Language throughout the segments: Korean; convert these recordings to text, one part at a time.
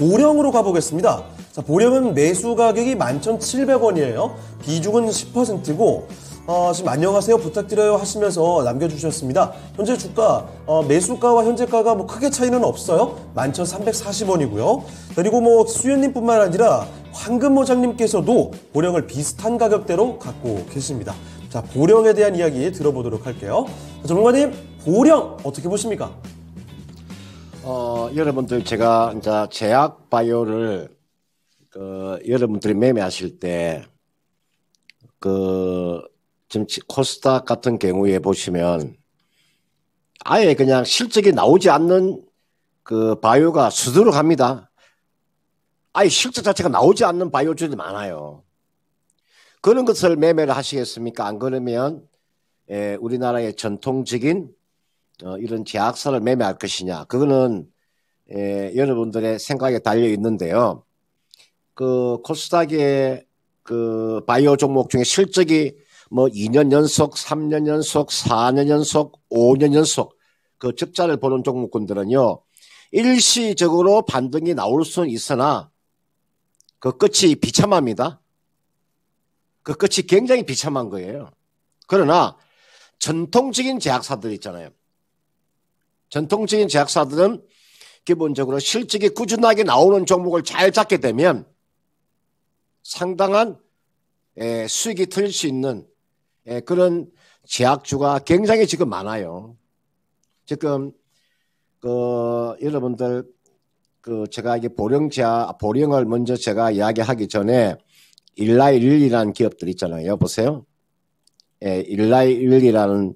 보령으로 가보겠습니다. 자, 보령은 매수 가격이 11,700원이에요. 비중은 10%고 어, 지금 안녕하세요 부탁드려요 하시면서 남겨주셨습니다. 현재 주가 어, 매수가와 현재가가 뭐 크게 차이는 없어요. 11,340원이고요. 그리고 뭐 수현님뿐만 아니라 황금모장님께서도 보령을 비슷한 가격대로 갖고 계십니다. 자 보령에 대한 이야기 들어보도록 할게요. 전문가님 보령 어떻게 보십니까? 어, 여러분들 제가 이제 제약 바이오를 그 여러분들이 매매하실 때그 지금 코스닥 같은 경우에 보시면 아예 그냥 실적이 나오지 않는 그 바이오가 수두룩합니다 아예 실적 자체가 나오지 않는 바이오주들이 많아요. 그런 것을 매매를 하시겠습니까? 안 그러면 예, 우리나라의 전통적인 어, 이런 제약서를 매매할 것이냐. 그거는 예, 여러분들의 생각에 달려 있는데요. 그 코스닥의 그 바이오 종목 중에 실적이 뭐 2년 연속, 3년 연속, 4년 연속, 5년 연속 그 적자를 보는 종목군들은요. 일시적으로 반등이 나올 수는 있으나 그 끝이 비참합니다. 그 끝이 굉장히 비참한 거예요. 그러나 전통적인 제약사들 있잖아요. 전통적인 제약사들은 기본적으로 실적이 꾸준하게 나오는 종목을 잘 잡게 되면 상당한 수익이 틀릴 수 있는 그런 제약주가 굉장히 지금 많아요. 지금 그 여러분들 그 제가 이게 보령 제약 아, 보령을 먼저 제가 이야기하기 전에 일라일이라는 기업들 있잖아요. 보세요 예, 일라일이라는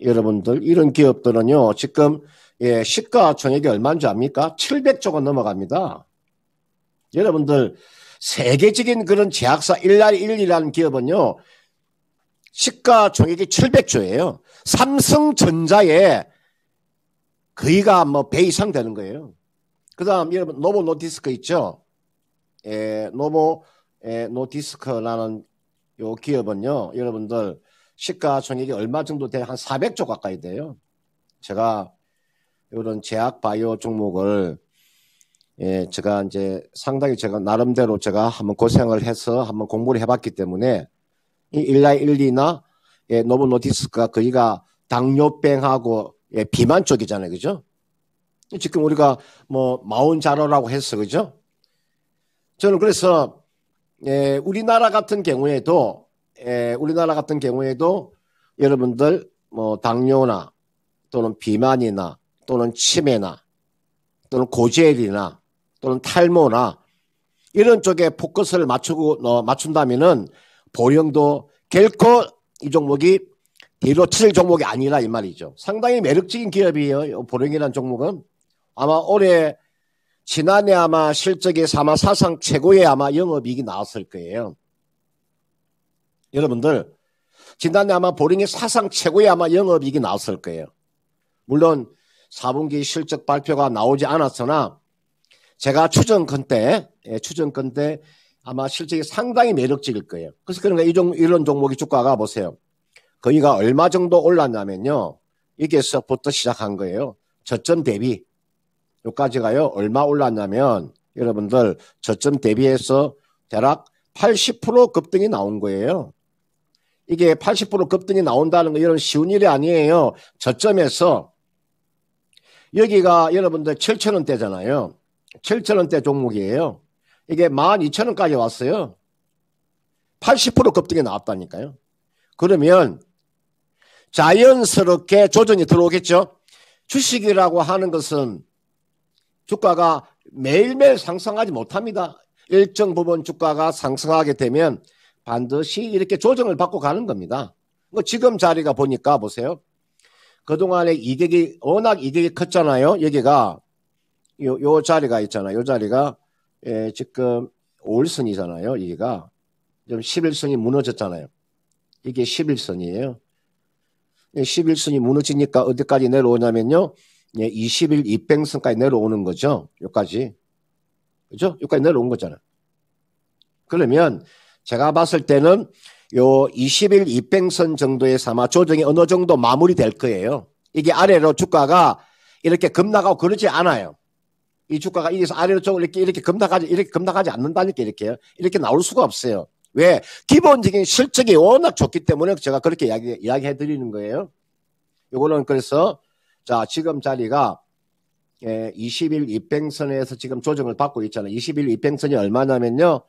여러분들 이런 기업들은요 지금 예, 시가총액이 얼마인지 압니까? 700조 원 넘어갑니다. 여러분들 세계적인 그런 제약사 1날1이라는 기업은요 시가총액이 700조예요. 삼성전자에 그이가 뭐 배 이상 되는 거예요. 그다음 여러분 노보 노디스크 있죠? 예, 노보 예, 노디스크라는 요 기업은요 여러분들 시가총액이 얼마 정도 돼요? 한 400조 가까이 돼요. 제가 이런 제약 바이오 종목을 예, 제가 이제 상당히 제가 나름대로 제가 한번 고생을 해서 한번 공부를 해봤기 때문에 이 일라이 일리나 예, 노브노티스가 거기가 당뇨병하고 예, 비만 쪽이잖아요, 그죠? 지금 우리가 뭐 마온자로라고 했어, 그죠? 저는 그래서 예, 우리나라 같은 경우에도 에, 우리나라 같은 경우에도 여러분들 뭐 당뇨나 또는 비만이나 또는 치매나 또는 고지혈이나 또는 탈모나 이런 쪽에 포커스를 맞추고 어, 맞춘다면은 보령도 결코 이 종목이 뒤로 칠 종목이 아니라 이 말이죠. 상당히 매력적인 기업이에요. 보령이라는 종목은 아마 올해 지난해 아마 실적이 아마 사상 최고의 아마 영업이익이 나왔을 거예요. 여러분들 지난해 아마 보링이 사상 최고의 아마 영업이익이 나왔을 거예요. 물론 4분기 실적 발표가 나오지 않았으나 제가 추정컨 때, 예, 추정컨 때 아마 실적이 상당히 매력적일 거예요. 그래서 그런가 이종, 이런 종목이 주가가 보세요. 거기가 얼마 정도 올랐냐면요. 여기서부터 시작한 거예요. 저점 대비. 여기까지가요. 얼마 올랐냐면 여러분들 저점 대비해서 대략 80% 급등이 나온 거예요. 이게 80% 급등이 나온다는 거 이런 쉬운 일이 아니에요. 저점에서 여기가 여러분들 7천원대잖아요. 7천원대 종목이에요. 이게 12,000원까지 왔어요. 80% 급등이 나왔다니까요. 그러면 자연스럽게 조정이 들어오겠죠. 주식이라고 하는 것은 주가가 매일매일 상승하지 못합니다. 일정 부분 주가가 상승하게 되면 반드시 이렇게 조정을 받고 가는 겁니다. 뭐 지금 자리가 보니까 보세요. 그동안에 이득이 워낙 이득이 컸잖아요. 여기가 요, 요 자리가 있잖아요. 요 자리가 예, 지금 5일선이잖아요. 여기가 좀 11선이 무너졌잖아요. 이게 11선이에요. 11선이 예, 무너지니까 어디까지 내려오냐면요. 예, 20일 200선까지 내려오는 거죠. 여기까지. 그죠? 여기까지 내려온 거잖아요. 그러면 제가 봤을 때는 요 20일 이평선 정도에서 아마 조정이 어느 정도 마무리될 거예요. 이게 아래로 주가가 이렇게 급나가고 그러지 않아요. 이 주가가 이래서 아래로 좀 이렇게 이렇게 급나가지 이렇게 급락하지 않는다니까 이렇게 이렇게 나올 수가 없어요. 왜 기본적인 실적이 워낙 좋기 때문에 제가 그렇게 이야기 이야기해 드리는 거예요. 요거는 그래서 자 지금 자리가 예, 20일 이평선에서 지금 조정을 받고 있잖아요. 20일 이평선이 얼마냐면요.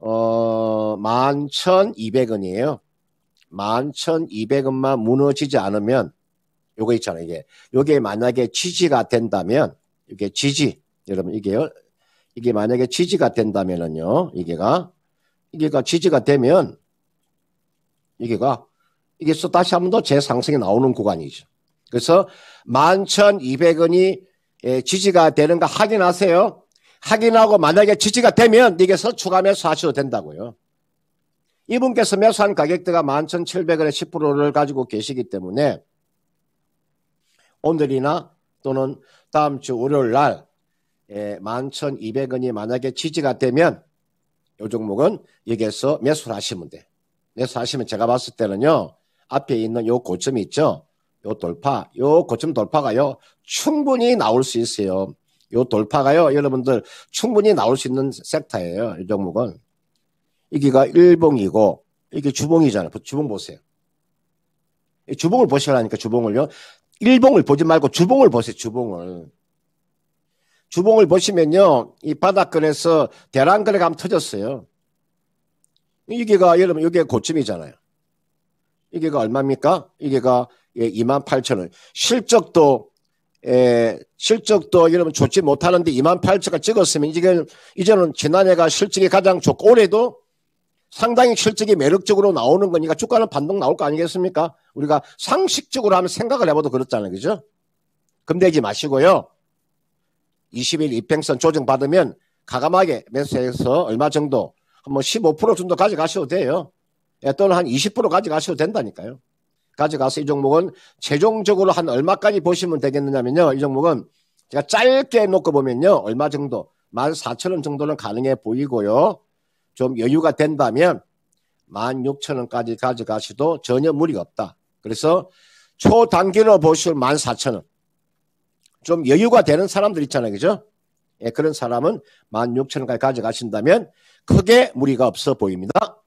어, 11,200원이에요. 11,200원만 무너지지 않으면 요거 있잖아요. 이게 요게 만약에 지지가 된다면 이게 지지 여러분 이게요. 이게 만약에 지지가 된다면은요. 이게가 이게가 지지가 되면 이게가 이게또 다시 한번 더 재상승이 나오는 구간이죠. 그래서 11,200원이 지지가 되는가 확인하세요. 확인하고 만약에 지지가 되면 이게 서추가 매수하셔도 된다고요. 이분께서 매수한 가격대가 1 1 7 0 0원에 10%를 가지고 계시기 때문에 오늘이나 또는 다음 주 월요일 날 11,200원이 예, 만약에 지지가 되면 이 종목은 여기에서 매수를 하시면 돼. 매수하시면 제가 봤을 때는요. 앞에 있는 요 고점이 있죠. 요 돌파, 요 고점 돌파가요. 충분히 나올 수 있어요. 요 돌파가요, 여러분들 충분히 나올 수 있는 섹터예요. 이 종목은. 이기가 일봉이고 이게 주봉이잖아요. 주봉 보세요. 주봉을 보시라니까 주봉을요. 일봉을 보지 말고 주봉을 보세요. 주봉을. 주봉을 보시면요. 이 바닥근에서 대란근에 가면 터졌어요. 이게가 여러분 이게 고점이잖아요. 이게가 얼마입니까? 이게가 28,000원. 예, 실적도 에, 실적도 여러분 좋지 못하는데 2만 8천가 찍었으면 이제, 이제는 지난해가 실적이 가장 좋고 올해도 상당히 실적이 매력적으로 나오는 거니까 주가는 반동 나올 거 아니겠습니까? 우리가 상식적으로 하면 생각을 해봐도 그렇잖아요. 그죠? 금대지 마시고요. 20일 입행선 조정받으면 가감하게 매수해서 얼마 정도, 뭐15% 정도 가져가셔도 돼요. 예, 또는 한 20% 가져가셔도 된다니까요. 가져가서 이 종목은 최종적으로 한 얼마까지 보시면 되겠느냐면요. 이 종목은 제가 짧게 놓고 보면요. 얼마 정도? 14,000원 정도는 가능해 보이고요. 좀 여유가 된다면 16,000원까지 가져가셔도 전혀 무리가 없다. 그래서 초단기로 보시면 14,000원. 좀 여유가 되는 사람들 있잖아요. 그죠? 예, 그런 사람은 16,000원까지 가져가신다면 크게 무리가 없어 보입니다.